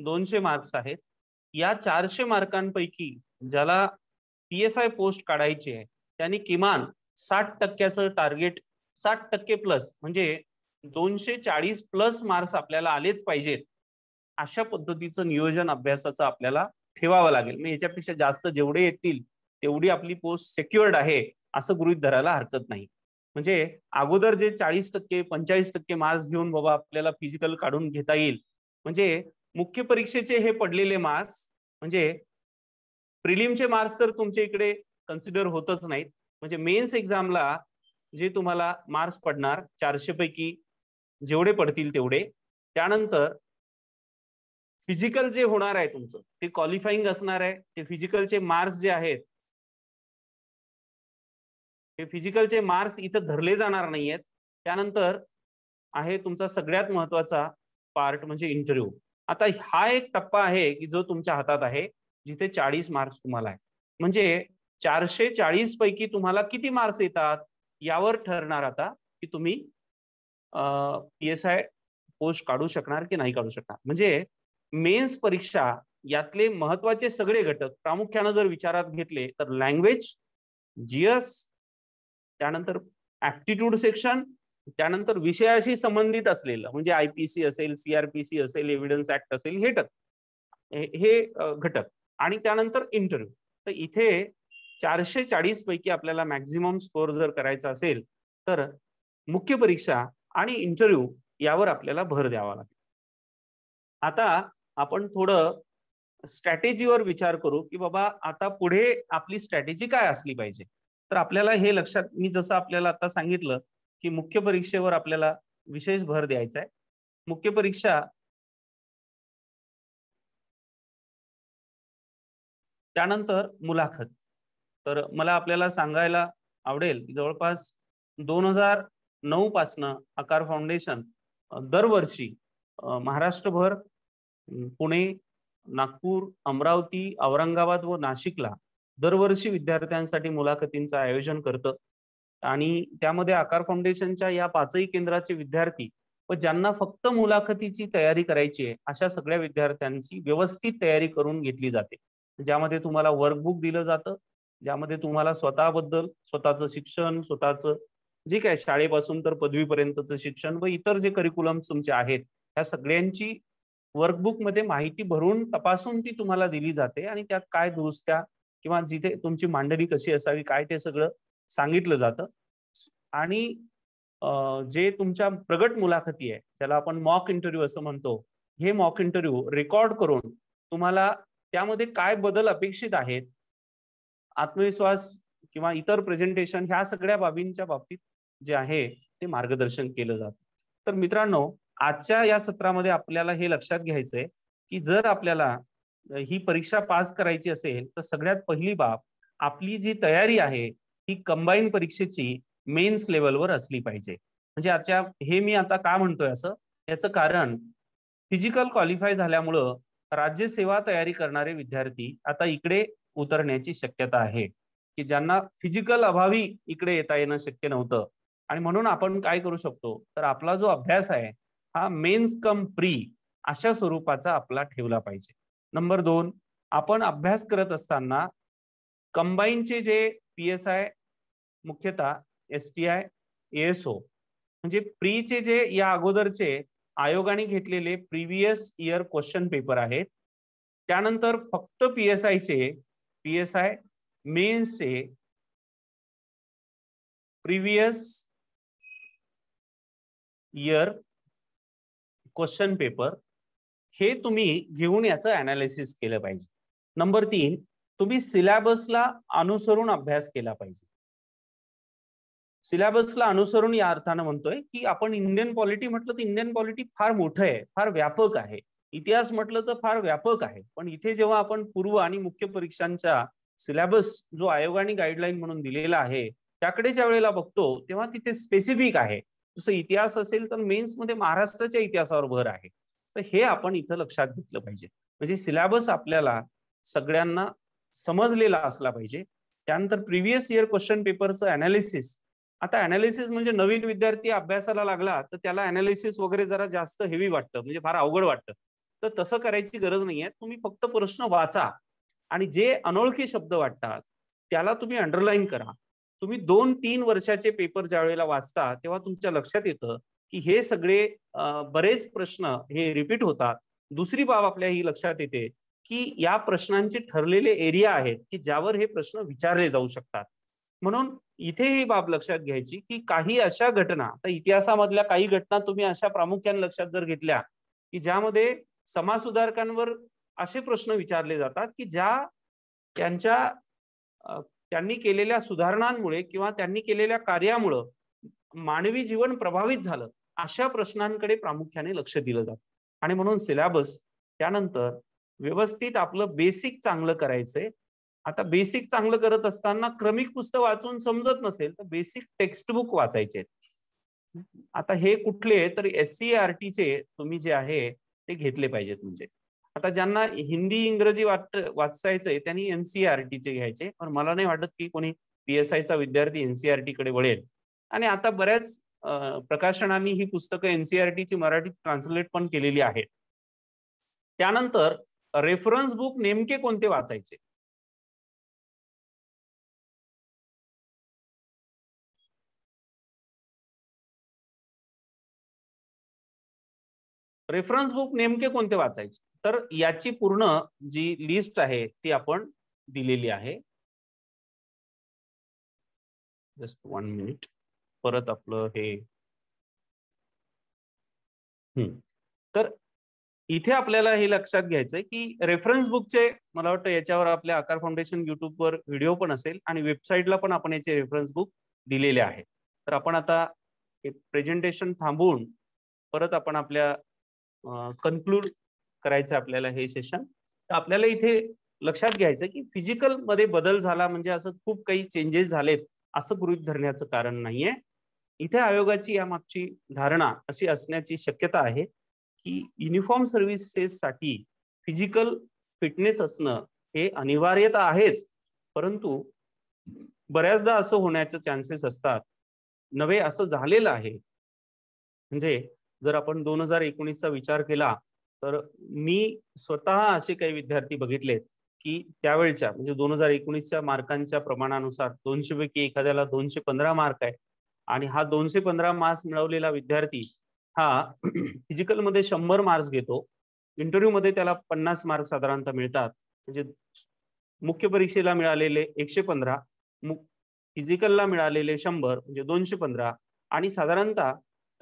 दोनशे मार्क्स आहेत या चारशे मार्कांपैकी ज्याला पी एस आय पोस्ट काढायची आहे त्यांनी किमान साठ टक्क्याचं टार्गेट साठ टक्के प्लस म्हणजे दोनशे चाळीस प्लस मार्क्स आपल्याला आलेच पाहिजेत अशा पद्धतीचं नियोजन अभ्यासाचं आपल्याला ठेवावं लागेल मग म्हणजे याच्यापेक्षा जास्त जेवढे येतील तेवढी आपली पोस्ट सेक्युअर्ड आहे असं गृहित धरायला हरकत नाही म्हणजे अगोदर जे चाळीस टक्के पंचाळीस टक्के मार्क्स घेऊन बाबा आपल्याला फिजिकल काढून घेता येईल म्हणजे मुख्य परीक्षेचे हे पडलेले मार्क्स म्हणजे प्रिलिमचे मार्क्स तर तुमच्या इकडे कन्सिडर होतच नाहीत म्हणजे मेन्स एक्झामला जे तुम्हाला मार्क्स पडणार चारशे पैकी जेवढे पडतील तेवढे त्यानंतर फिजिकल जे होणार आहे तुमचं ते क्वालिफाईंग असणार आहे ते फिजिकलचे मार्क्स जे आहेत ते फिजिकलचे मार्क्स इथं धरले जाणार नाही आहेत त्यानंतर आहे तुमचा सगळ्यात महत्वाचा पार्ट म्हणजे इंटरव्ह्यू आता हा एक टप्पा आहे की जो तुमच्या हातात आहे जिथे चाळीस मार्क्स तुम्हाला आहे म्हणजे चारशे चाळीस पैकी तुम्हाला किती मार्क्स येतात यावर ठरणार आता की तुम्ही पी एस आय पोस्ट काढू शकणार की नाही काढू शकणार म्हणजे मेन्स परीक्षा यातले महत्वाचे सगळे घटक प्रामुख्यानं जर विचारात घेतले तर लँग्वेज जीएस त्यानंतर ऍप्टिट्यूड सेक्शन त्यानंतर विषयाशी संबंधित असलेलं म्हणजे आय पी सी असेल सीआरपीसी असेल एव्हिडन्स ऍक्ट असेल हे टक हे घटक आणि त्यानंतर इंटरव्ह्यू तर इथे चारशे चाळीस पैकी आपल्याला मॅक्झिमम स्कोअर जर करायचा असेल तर मुख्य परीक्षा आणि इंटरव्ह्यू यावर आपल्याला भर द्यावा लागेल आता आपण थोडं स्ट्रॅटेजीवर विचार करू की बाबा आता पुढे आपली स्ट्रॅटेजी काय असली पाहिजे तर आपल्याला हे लक्षात मी जसं आपल्याला आता सांगितलं की मुख्य परीक्षेवर आपल्याला विशेष भर द्यायचा आहे मुख्य परीक्षा त्यानंतर मुलाखत तर मला आपल्याला सांगायला आवडेल जवळपास दोन हजार नऊ पासनं आकार फाउंडेशन दरवर्षी महाराष्ट्रभर पुणे नागपूर अमरावती औरंगाबाद व नाशिकला दरवर्षी विद्यार्थ्यांसाठी मुलाखतींचं आयोजन करतं आणि त्यामध्ये आकार फाउंडेशनच्या या पाचही केंद्राचे विद्यार्थी व ज्यांना फक्त मुलाखतीची तयारी करायची आहे अशा सगळ्या विद्यार्थ्यांची व्यवस्थित तयारी करून घेतली जाते ज्यामध्ये तुम्हाला वर्कबुक दिलं जातं ज्यामध्ये तुम्हाला स्वतःबद्दल स्वतःचं शिक्षण स्वतःचं जे काय शाळेपासून तर पदवीपर्यंतचं शिक्षण व इतर जे करिक्युलम तुमचे आहेत ह्या सगळ्यांची वर्कबुक मध्ये माहिती भरून तपासून ती तुम्हाला दिली जाते आणि त्यात काय दुरुस्त्या किंवा जिथे तुमची मांडणी कशी असावी काय ते सगळं सांगितलं जातं आणि जे तुमच्या प्रगट मुलाखती आहे ज्याला आपण मॉक इंटरव्ह्यू असं म्हणतो हे मॉक इंटरव्ह्यू रेकॉर्ड करून तुम्हाला त्यामध्ये काय बदल अपेक्षित आहेत आत्मविश्वास किंवा इतर प्रेझेंटेशन ह्या सगळ्या बाबींच्या बाबतीत जे आहे ते मार्गदर्शन केलं जातं तर मित्रांनो आजच्या या सत्रामध्ये आपल्याला हे लक्षात घ्यायचंय की जर आपल्याला ही परीक्षा पास करायची असेल तर सगळ्यात पहिली बाब आपली जी तयारी आहे ही कंबाईन परीक्षेची मेन्स लेवलवर असली पाहिजे म्हणजे आजच्या हे मी आता का म्हणतोय असं याचं कारण फिजिकल क्वालिफाय झाल्यामुळं राज्यसेवा तयारी करणारे विद्यार्थी आता इकडे उतरण्याची शक्यता आहे की ज्यांना फिजिकल अभावी इकडे येता येणं शक्य नव्हतं आणि म्हणून आपण काय करू शकतो तर आपला जो अभ्यास आहे हा मेन्स कम प्री अशा स्वरूपाचा आपला ठेवला पाहिजे नंबर दोन आपण अभ्यास करत असताना कंबाईनचे जे पी एस आय मुख्यतः एस टी आय एएसओ म्हणजे प्रीचे जे या अगोदरचे आयोगाने घेतलेले प्रिव्हियस इयर क्वेश्चन पेपर आहेत त्यानंतर फक्त पी एस आयचे पी एस आय मेन्सचे प्रिव्हियस इयर क्वेश्चन पेपर हे तुम्ही घेऊन याचं अनालिसिस केलं पाहिजे नंबर तीन तुम्ही सिलेबसला अनुसरून अभ्यास केला पाहिजे सिलेबसला अनुसरून या अर्थानं म्हणतोय की आपण इंडियन पॉलिटी म्हटलं तर इंडियन पॉलिटी फार मोठं आहे फार व्यापक आहे इतिहास म्हटलं तर फार व्यापक आहे पण इथे जेव्हा आपण पूर्व आणि मुख्य परीक्षांच्या सिलेबस जो आयोगाने गाईडलाईन म्हणून दिलेला आहे त्याकडे ज्या वेळेला बघतो तेव्हा तिथे स्पेसिफिक आहे जसं इतिहास असेल तर मेन्स मध्ये महाराष्ट्राच्या इतिहासावर भर आहे तर हे आपण इथं लक्षात घेतलं पाहिजे म्हणजे सिलेबस आपल्याला सगळ्यांना समजलेला असला पाहिजे त्यानंतर प्रिव्हियस इयर क्वेश्चन पेपरचं अनालिसिस आता अनालिसिस म्हणजे नवीन विद्यार्थी अभ्यासाला लागला तर त्याला अनालिसिस वगैरे जरा जास्त हेवी वाटतं म्हणजे फार अवघड वाटतं तर तसं करायची गरज नाहीये तुम्ही फक्त प्रश्न वाचा आणि जे अनोळखी शब्द वाटतात त्याला तुम्ही अंडरलाईन करा तुम्ही दोन तीन वर्षाचे पेपर ज्या वेळेला वाचता तेव्हा तुमच्या लक्षात येतं की हे सगळे बरेच प्रश्न हे रिपीट होतात दुसरी बाब आपल्या ही लक्षात येते की या प्रश्नांचे ठरलेले एरिया आहेत की ज्यावर हे प्रश्न विचारले जाऊ शकतात म्हणून इथे ही बाब लक्षात घ्यायची की काही अशा घटना तर इतिहासामधल्या काही घटना तुम्ही अशा प्रामुख्याने लक्षात जर घेतल्या की ज्यामध्ये समाजसुधारकांवर असे प्रश्न विचारले जातात की ज्या त्यांच्या त्यांनी केलेल्या सुधारणांमुळे किंवा त्यांनी केलेल्या कार्यामुळं मानवी जीवन प्रभावित झालं अशा प्रश्नांकडे प्रामुख्याने लक्ष दिलं जात आणि म्हणून सिलेबस त्यानंतर व्यवस्थित आपलं बेसिक चांगलं करायचंय आता बेसिक चांगलं करत असताना क्रमिक पुस्तक वाचून समजत नसेल तर बेसिक टेक्स्टबुक वाचायचे आता हे कुठले तर एस सी आर टीचे तुम्ही जे आहे ते घेतले पाहिजेत म्हणजे आता ज्यांना हिंदी इंग्रजी वाट वाचायचंय त्यांनी एनसीआरटीचे e घ्यायचे पण मला नाही वाटत की कोणी पीएसआयचा विद्यार्थी एनसीआरटी e कडे वळेल आणि आता बऱ्याच प्रकाशनांनी ही पुस्तकं एनसीआरटीची e मराठीत ट्रान्सलेट पण केलेली आहेत त्यानंतर रेफरन्स बुक नेमके कोणते वाचायचे रेफरन्स बुक नेमके कोणते वाचायचे तर याची पूर्ण जी लिस्ट आहे ती आपण दिलेली आहे जस्ट वन मिनिट परत आपलं हे तर इथे आपल्याला हे लक्षात घ्यायचंय की रेफरन्स बुकचे मला वाटतं याच्यावर आपल्या आकार फाउंडेशन युट्यूबवर व्हिडिओ पण असेल आणि वेबसाईटला पण आपण याचे रेफरन्स बुक दिलेले आहे तर आपण आता प्रेझेंटेशन थांबवून परत आपण आपल्या कन्क्लूड करायचं आपल्याला हे सेशन तर आपल्याला इथे लक्षात घ्यायचं की फिजिकल मध्ये बदल झाला म्हणजे असं खूप काही चेंजेस झालेत असं गृहित धरण्याचं कारण नाहीये इथे आयोगाची या मागची धारणा अशी असण्याची शक्यता आहे की युनिफॉर्म सर्व्हिसेससाठी फिजिकल फिटनेस असणं हे तर आहेच परंतु बऱ्याचदा असं होण्याचे चान्सेस असतात नवे असं झालेलं आहे म्हणजे जर आपण दोन हजार एकोणीसचा विचार केला तर मी स्वतः असे काही विद्यार्थी बघितलेत की त्यावेळच्या म्हणजे दोन हजार एकोणीसच्या मार्कांच्या प्रमाणानुसार दोनशे पैकी एखाद्याला दोनशे पंधरा मार्क आहे आणि हा दोनशे पंधरा मार्क्स मिळवलेला विद्यार्थी हा फिजिकल मध्ये शंभर मार्क्स घेतो इंटरव्ह्यू मध्ये त्याला पन्नास मार्क साधारणतः मिळतात म्हणजे मुख्य परीक्षेला मिळालेले एकशे पंधरा फिजिकलला मिळालेले शंभर म्हणजे दोनशे पंधरा आणि साधारणतः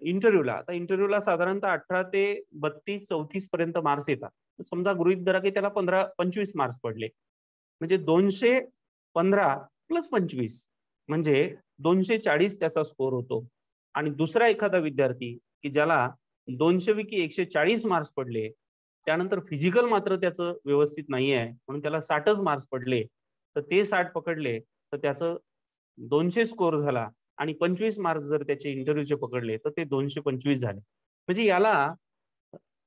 इंटरव्ह्यूला आता इंटरव्ह्यूला साधारणतः अठरा ते बत्तीस चौतीस पर्यंत मार्क्स येतात समजा गृहित धरा की त्याला पंधरा पंचवीस मार्क्स पडले म्हणजे दोनशे पंधरा प्लस पंचवीस म्हणजे दोनशे चाळीस त्याचा स्कोर होतो आणि दुसरा एखादा विद्यार्थी की ज्याला दोनशे पैकी एकशे चाळीस मार्क्स पडले त्यानंतर फिजिकल मात्र त्याचं व्यवस्थित नाही आहे म्हणून त्याला साठच मार्क्स पडले तर ते साठ पकडले तर त्याचं दोनशे स्कोअर झाला आणि पंचवीस मार्क्स जर त्याचे इंटरव्ह्यूचे पकडले तर ते दोनशे पंचवीस झाले म्हणजे याला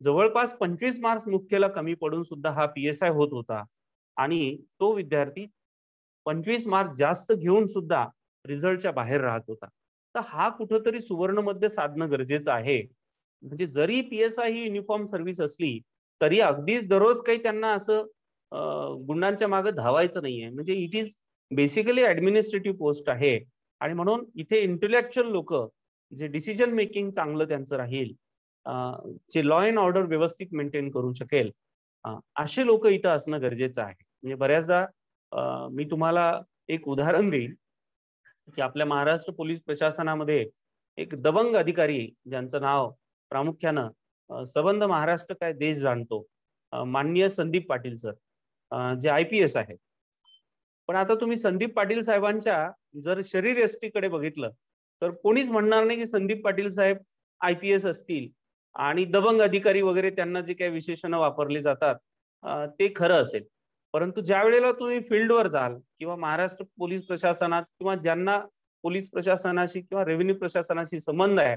जवळपास पंचवीस मार्क्स मुख्यला कमी पडून सुद्धा हा पी एस आय होत होता आणि तो विद्यार्थी पंचवीस मार्क्स जास्त घेऊन सुद्धा रिझल्टच्या बाहेर राहत होता तर हा कुठंतरी सुवर्णमध्ये साधणं गरजेचं आहे म्हणजे जरी पी एस आय ही युनिफॉर्म सर्व्हिस असली तरी अगदीच दररोज काही त्यांना असं गुंडांच्या मागे धावायचं नाहीये म्हणजे it is basically administrative post आहे आणि म्हणून इथे इंटेलेक्च्युअल लोक जे डिसिजन मेकिंग चांगलं त्यांचं राहील जे लॉ अँड ऑर्डर व्यवस्थित मेंटेन करू शकेल असे लोक इथं असणं गरजेचं आहे म्हणजे बऱ्याचदा मी तुम्हाला एक उदाहरण देईन की आपल्या महाराष्ट्र पोलीस प्रशासनामध्ये एक दबंग अधिकारी ज्यांचं नाव प्रामुख्यानं सबंध महाराष्ट्र काय देश जाणतो माननीय संदीप पाटील सर जे आय पी एस आहेत पण आता तुम्ही संदीप पाटील साहेबांच्या जर शरीर यष्टीकडे बघितलं तर कोणीच म्हणणार नाही की संदीप पाटील साहेब आय पी एस असतील आणि दबंग अधिकारी वगैरे त्यांना जे काही विशेषणं वापरली जातात ते खरं असेल परंतु ज्या वेळेला तुम्ही फील्डवर जाल किंवा महाराष्ट्र पोलीस प्रशासनात किंवा ज्यांना पोलीस प्रशासनाशी किंवा रेव्हेन्यू प्रशासनाशी संबंध आहे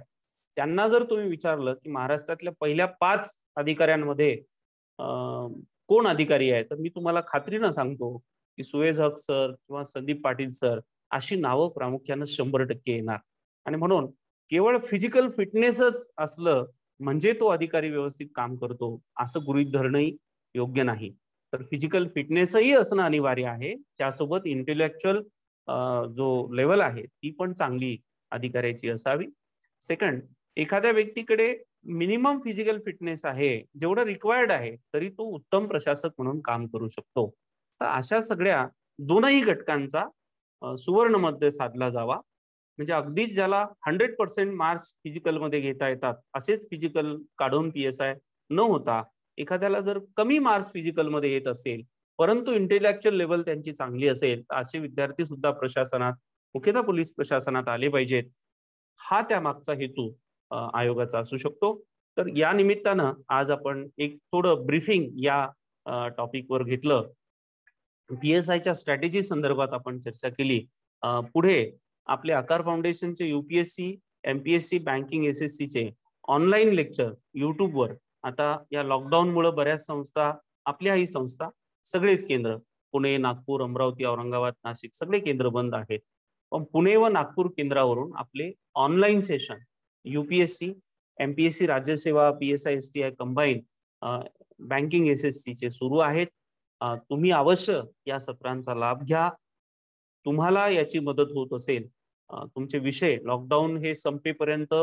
त्यांना जर तुम्ही विचारलं की महाराष्ट्रातल्या पहिल्या पाच अधिकाऱ्यांमध्ये कोण अधिकारी आहे तर मी तुम्हाला खात्रीनं सांगतो की सुएझ हक सर किंवा संदीप पाटील सर अशी नावं प्रामुख्यानं शंभर टक्के येणार आणि म्हणून केवळ फिजिकल फिटनेसच असलं म्हणजे तो अधिकारी व्यवस्थित काम करतो असं गृहित धरणंही योग्य नाही तर फिजिकल फिटनेसही असणं अनिवार्य आहे त्यासोबत इंटेलेक्च्युअल जो लेवल आहे ती पण चांगली अधिकाऱ्याची असावी सेकंड एखाद्या व्यक्तीकडे मिनिमम फिजिकल फिटनेस आहे जेवढं रिक्वायर्ड आहे तरी तो उत्तम प्रशासक म्हणून काम करू शकतो तर अशा सगळ्या दोनही घटकांचा सुवर्ण साधला जावा म्हणजे अगदीच ज्याला हंड्रेड पर्सेंट मार्क्स फिजिकलमध्ये घेता येतात असेच फिजिकल काढून पी एस आय न होता एखाद्याला जर कमी मार्क्स फिजिकलमध्ये येत असेल परंतु इंटेलेक्च्युअल लेवल त्यांची चांगली असेल तर असे विद्यार्थी सुद्धा प्रशासनात मुख्यतः पोलीस प्रशासनात आले पाहिजेत हा त्यामागचा हेतू आयोगाचा असू शकतो तर या निमित्तानं आज आपण एक थोडं ब्रीफिंग या टॉपिकवर घेतलं पीएसआयच्या स्ट्रॅटेजी संदर्भात आपण चर्चा केली पुढे आपले आकार फाउंडेशनचे UPSC MPSC banking S S सीचे ऑनलाईन लेक्चर युट्यूबवर आता या लॉकडाऊनमुळे बऱ्याच संस्था आपल्या ही संस्था सगळेच केंद्र पुणे नागपूर अमरावती औरंगाबाद नाशिक सगळे केंद्र बंद आहेत पण पुणे व नागपूर केंद्रावरून आपले ऑनलाईन सेशन युपीएससी एमपीएससी राज्यसेवा P S I T I combine banking S S सुरू आहेत तुम्ही अवश्य या सत्रांचा लाभ घ्या तुम्हाला याची मदत होत असेल तुमचे विषय लॉकडाऊन हे संपेपर्यंत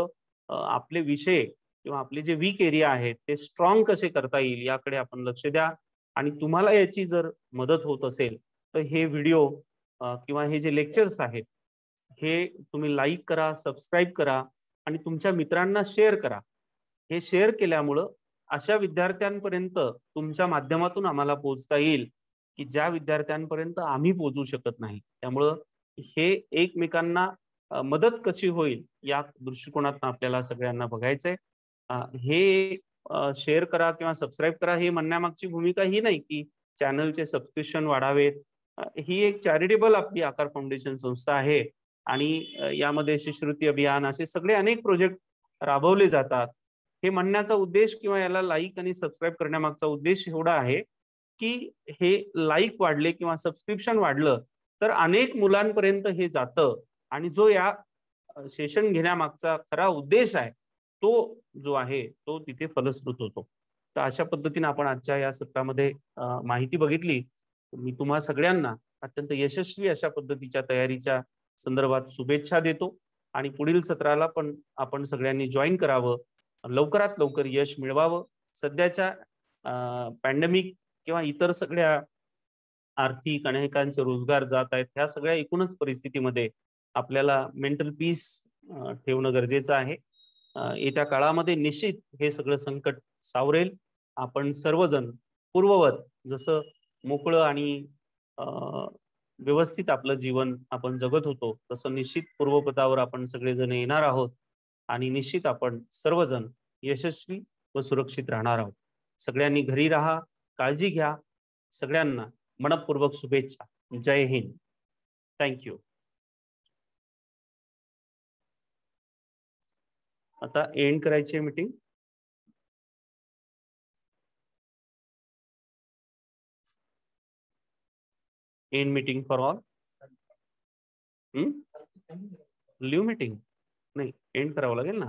आपले विषय किंवा आपले जे वीक एरिया आहेत ते स्ट्रॉंग कसे करता येईल याकडे आपण लक्ष द्या आणि तुम्हाला याची जर मदत होत असेल तर हे व्हिडिओ किंवा हे जे लेक्चर्स आहेत हे तुम्ही लाईक करा सबस्क्राईब करा आणि तुमच्या मित्रांना शेअर करा हे शेअर केल्यामुळं अशा विद्यार्थ्यांपर्यंत तुमच्या माध्यमातून आम्हाला पोहोचता येईल की ज्या विद्यार्थ्यांपर्यंत आम्ही पोहोचू शकत नाही त्यामुळं हे एकमेकांना मदत कशी होईल या दृष्टिकोनातून आपल्याला सगळ्यांना बघायचंय हे शेअर करा किंवा सबस्क्राईब करा हे म्हणण्यामागची भूमिका ही नाही की चॅनलचे सबस्क्रिप्शन वाढावेत ही एक चॅरिटेबल आपली आकार फाउंडेशन संस्था आहे आणि यामध्ये शिष्यवृत्ती अभियान असे सगळे अनेक प्रोजेक्ट राबवले जातात हे म्हणण्याचा उद्देश किंवा याला लाईक आणि सबस्क्राईब करण्यामागचा उद्देश एवढा आहे की हे लाईक वाढले किंवा सबस्क्रिप्शन वाढलं तर अनेक मुलांपर्यंत हे जातं आणि जो या सेशन घेण्यामागचा खरा उद्देश आहे तो जो आहे तो तिथे फलश्रुत होतो तर अशा पद्धतीने आपण आजच्या या सत्रामध्ये माहिती बघितली मी तुम्हा सगळ्यांना अत्यंत यशस्वी अशा पद्धतीच्या तयारीच्या संदर्भात शुभेच्छा देतो आणि पुढील सत्राला पण आपण सगळ्यांनी जॉईन करावं लवकरात लवकर यश मिळवावं सध्याच्या पॅन्डेमिक किंवा इतर सगळ्या आर्थिक अनेकांचे रोजगार जात आहेत ह्या सगळ्या एकूणच परिस्थितीमध्ये आपल्याला मेंटल पीस ठेवणं गरजेचं आहे येत्या काळामध्ये निश्चित हे सगळं संकट सावरेल आपण सर्वजण पूर्ववत जसं मोकळं आणि व्यवस्थित आपलं जीवन आपण जगत होतो तसं निश्चित पूर्वपदावर आपण सगळेजण येणार आहोत आणि निश्चित आपण सर्वजण यशस्वी व सुरक्षित राहणार आहोत सगळ्यांनी घरी राहा काळजी घ्या सगळ्यांना मनपूर्वक शुभेच्छा जय हिंद थँक्यू आता एंड करायची आहे meeting end meeting for all leave meeting नाही एंड करावं लागेल ना